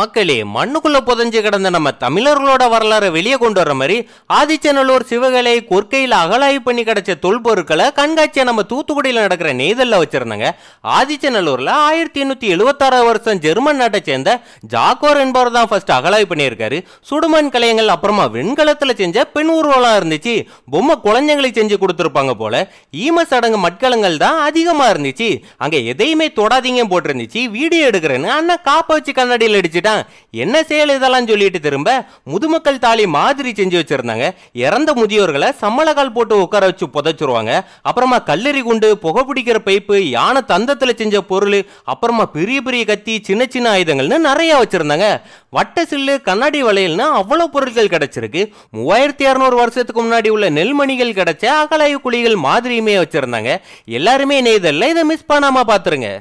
மக்களே மண்ணுக்குள்ள புதஞ்சு கிடந்த நம்ம தமிழர்களோட வரலாறு வெளியே கொண்டு வர மாதிரி ஆதிச்சநல்லூர் சிவகலை கொற்கையில் அகலாய் பண்ணி கிடைச்ச தொல்பொருட்களை கண்காட்சியை நம்ம தூத்துக்குடியில் நடக்கிற நெய்தலில் வச்சிருந்தாங்க ஆதிச்சநல்லூரில் ஆயிரத்தி எண்ணூற்றி எழுபத்தாறாவது வருஷம் ஜெர்மன் நாட்டை சேர்ந்த ஜாக்கோர் என்பவர் தான் ஃபர்ஸ்ட் அகலாய் பண்ணியிருக்காரு சுடுமண் கலையங்கள் அப்புறமா வெண்கலத்தில் செஞ்ச பெண் ஊர்வலம் இருந்துச்சு பொம்மை குழந்தைங்களுக்கு செஞ்சு கொடுத்துருப்பாங்க போல ஈம சடங்கு மட்கலங்கள் தான் அதிகமாக இருந்துச்சு அங்கே எதையுமே தொடாதீங்க போட்டிருந்துச்சு வீடியோ எடுக்கிறேன்னு அண்ணா காப்பை வச்சு கண்ணாடியில் அடிச்சு சொல்லிட்டான் என்ன செயல் இதெல்லாம் சொல்லிட்டு திரும்ப முதுமக்கள் தாலி மாதிரி செஞ்சு வச்சுருந்தாங்க இறந்த முதியோர்களை சம்மளக்கால் போட்டு உட்கார வச்சு புதைச்சிருவாங்க அப்புறமா கல்லறி குண்டு புகை பிடிக்கிற பைப்பு யானை தந்தத்தில் செஞ்ச பொருள் அப்புறமா பெரிய பெரிய கத்தி சின்ன சின்ன ஆயுதங்கள்னு நிறையா வச்சுருந்தாங்க வட்ட சில்லு கண்ணாடி வளையல்னு அவ்வளோ பொருட்கள் கிடச்சிருக்கு மூவாயிரத்தி இரநூறு வருஷத்துக்கு முன்னாடி உள்ள நெல்மணிகள் கிடச்ச அகலாய குழிகள் மாதிரியுமே வச்சிருந்தாங்க எல்லாருமே இணையதல்ல இதை மிஸ் பண்ணாமல் பார்த்துருங்க